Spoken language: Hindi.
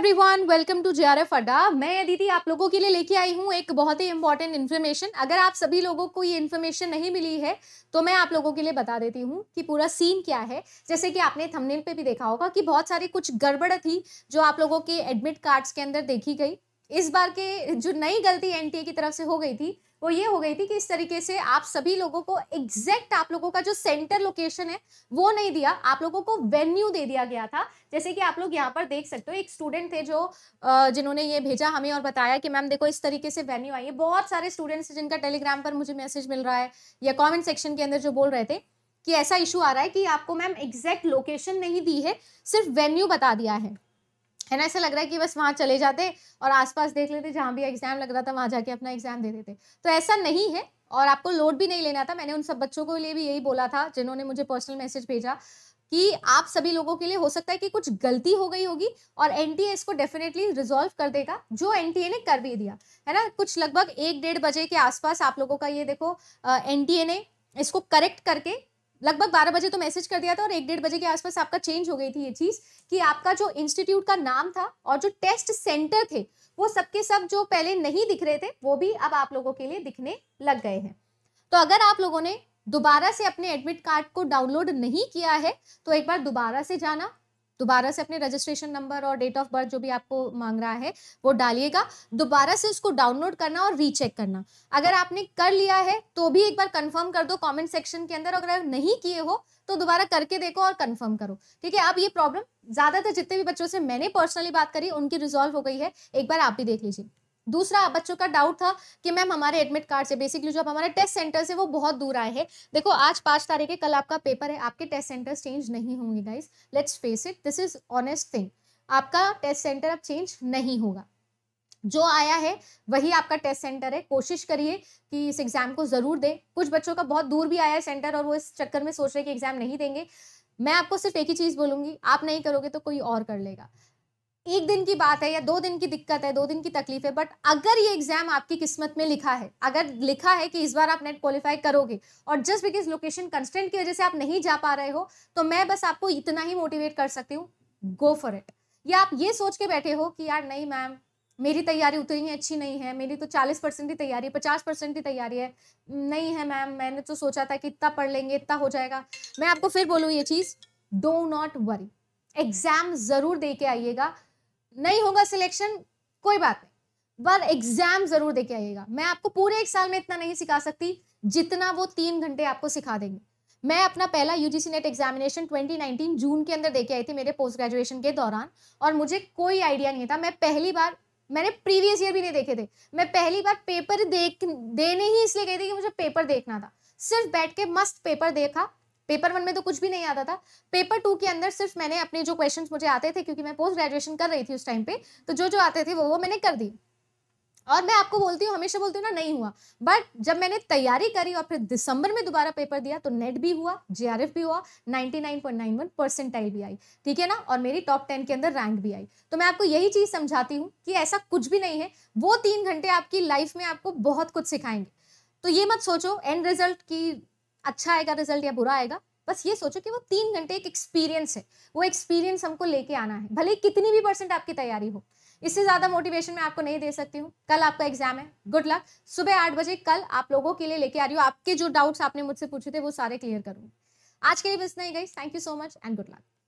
everyone welcome to J R F Adda मैं अदिति आप लोगों के लिए लेके आई हूँ एक बहुत ही इंपॉर्टेंट इन्फॉर्मेशन अगर आप सभी लोगों को ये इन्फॉर्मेशन नहीं मिली है तो मैं आप लोगों के लिए बता देती हूँ कि पूरा सीन क्या है जैसे कि आपने थंबनेल पे भी देखा होगा कि बहुत सारी कुछ गड़बड़ थी जो आप लोगों के एडमिट कार्ड्स के अंदर देखी गई इस बार के जो नई गलती एनटीए की तरफ से हो गई थी वो ये हो गई थी कि इस तरीके से आप सभी लोगों को एग्जैक्ट आप लोगों का जो सेंटर लोकेशन है वो नहीं दिया आप लोगों को वेन्यू दे दिया गया था जैसे कि आप लोग यहाँ पर देख सकते हो एक स्टूडेंट थे जो जिन्होंने ये भेजा हमें और बताया कि मैम देखो इस तरीके से वेन्यू आई है बहुत सारे स्टूडेंट्स हैं जिनका टेलीग्राम पर मुझे मैसेज मिल रहा है या कॉमेंट सेक्शन के अंदर जो बोल रहे थे कि ऐसा इशू आ रहा है कि आपको मैम एग्जैक्ट लोकेशन नहीं दी है सिर्फ वेन्यू बता दिया है है ना ऐसा लग रहा है कि बस वहाँ चले जाते और आसपास देख लेते जहाँ भी एग्ज़ाम लग रहा था वहाँ जाके अपना एग्ज़ाम दे देते तो ऐसा नहीं है और आपको लोड भी नहीं लेना था मैंने उन सब बच्चों के लिए भी यही बोला था जिन्होंने मुझे पर्सनल मैसेज भेजा कि आप सभी लोगों के लिए हो सकता है कि कुछ गलती हो गई होगी और एन इसको डेफिनेटली रिजॉल्व कर देगा जो एन ने कर भी दिया है ना कुछ लगभग एक डेढ़ बजे के आसपास आप लोगों का ये देखो एन ने इसको करेक्ट करके लगभग बारह बजे तो मैसेज कर दिया था और एक डेढ़ बजे के आसपास आपका चेंज हो गई थी ये चीज़ कि आपका जो इंस्टीट्यूट का नाम था और जो टेस्ट सेंटर थे वो सबके सब जो पहले नहीं दिख रहे थे वो भी अब आप लोगों के लिए दिखने लग गए हैं तो अगर आप लोगों ने दोबारा से अपने एडमिट कार्ड को डाउनलोड नहीं किया है तो एक बार दोबारा से जाना दोबारा से अपने रजिस्ट्रेशन नंबर और डेट ऑफ बर्थ जो भी आपको मांग रहा है वो डालिएगा दोबारा से उसको डाउनलोड करना और रीचेक करना अगर आपने कर लिया है तो भी एक बार कंफर्म कर दो कमेंट सेक्शन के अंदर अगर नहीं किए हो तो दोबारा करके देखो और कंफर्म करो ठीक है अब ये प्रॉब्लम ज़्यादातर जितने भी बच्चों से मैंने पर्सनली बात करी उनकी रिजॉल्व हो गई है एक बार आप भी देख लीजिए दूसरा बच्चों का डाउट था कि मैम हमारे एडमिट कार्ड से बेसिकली जो आप हमारे टेस्ट सेंटर से वो बहुत दूर आए हैं देखो आज पाँच तारीख है कल आपका पेपर है आपके टेस्ट सेंटर चेंज नहीं होंगे guys let's face it this is honest thing आपका टेस्ट सेंटर अब चेंज नहीं होगा जो आया है वही आपका टेस्ट सेंटर है कोशिश करिए कि इस एग्ज़ाम को ज़रूर दें कुछ बच्चों का बहुत दूर भी आया है सेंटर और वो इस चक्कर में सोच रहे कि एग्ज़ाम नहीं देंगे मैं आपको सिर्फ एक ही चीज़ बोलूंगी आप नहीं करोगे तो कोई और कर लेगा एक दिन की बात है या दो दिन की दिक्कत है दो दिन की तकलीफ है बट अगर ये एग्जाम आपकी किस्मत में लिखा है अगर लिखा है कि इस बार आप नेट क्वालिफाई करोगे और जस्ट बिकॉज लोकेशन कंस्टेंट की वजह से आप नहीं जा पा रहे हो तो मैं बस आपको इतना ही मोटिवेट कर सकती हूँ गो फॉर इट या आप ये सोच के बैठे हो कि यार नहीं मैम मेरी तैयारी उतनी ही अच्छी नहीं है मेरी तो चालीस परसेंट की तैयारी है पचास परसेंट की तैयारी है नहीं है मैम मैंने तो सोचा था कि इतना पढ़ लेंगे इतना हो जाएगा मैं आपको फिर बोलूँ ये चीज़ डो नॉट वरी एग्ज़ाम ज़रूर दे के आइएगा नहीं होगा सिलेक्शन कोई बात नहीं पर एग्जाम जरूर देके आइएगा मैं आपको पूरे एक साल में इतना नहीं सिखा सकती जितना वो तीन घंटे आपको सिखा देंगे मैं अपना पहला यूजीसी नेट एग्जामिनेशन 2019 जून के अंदर देके आई थी मेरे पोस्ट ग्रेजुएशन के दौरान और मुझे कोई आइडिया नहीं था मैं पहली बार मैंने प्रीवियस ईयर भी नहीं देखे थे मैं पहली बार पेपर देख देने ही इसलिए गई थी कि मुझे पेपर देखना था सिर्फ बैठ के मस्त पेपर देखा पेपर वन में तो कुछ भी नहीं आता था पेपर टू के अंदर सिर्फ मैंने अपने जो क्वेश्चन मुझे आते थे क्योंकि मैं पोस्ट ग्रेजुएशन कर रही थी उस टाइम पे तो जो जो आते थे वो वो मैंने कर दी और मैं आपको बोलती हूँ हमेशा बोलती हूँ ना नहीं हुआ बट जब मैंने तैयारी करी और फिर दिसंबर में दोबारा पेपर दिया तो नेट भी हुआ जेआरएफ भी हुआ 99.91 परसेंटाइल भी आई ठीक है ना और मेरी टॉप टेन के अंदर रैंक भी आई तो मैं आपको यही चीज़ समझाती हूँ कि ऐसा कुछ भी नहीं है वो तीन घंटे आपकी लाइफ में आपको बहुत कुछ सिखाएंगे तो ये मत सोचो एंड रिजल्ट की अच्छा आएगा रिजल्ट या बुरा आएगा बस ये सोचो कि वो तीन घंटे एक एक्सपीरियंस है वो एक्सपीरियंस हमको लेके आना है भले कितनी भी परसेंट आपकी तैयारी हो इससे ज़्यादा मोटिवेशन मैं आपको नहीं दे सकती हूँ कल आपका एग्जाम है गुड लक सुबह आठ बजे कल आप लोगों के लिए लेके आ रही हूँ आपके जो डाउट्स आपने मुझसे पूछे थे वो सारे क्लियर करूंगी आज के लिए बस नहीं गई thank you so much and good luck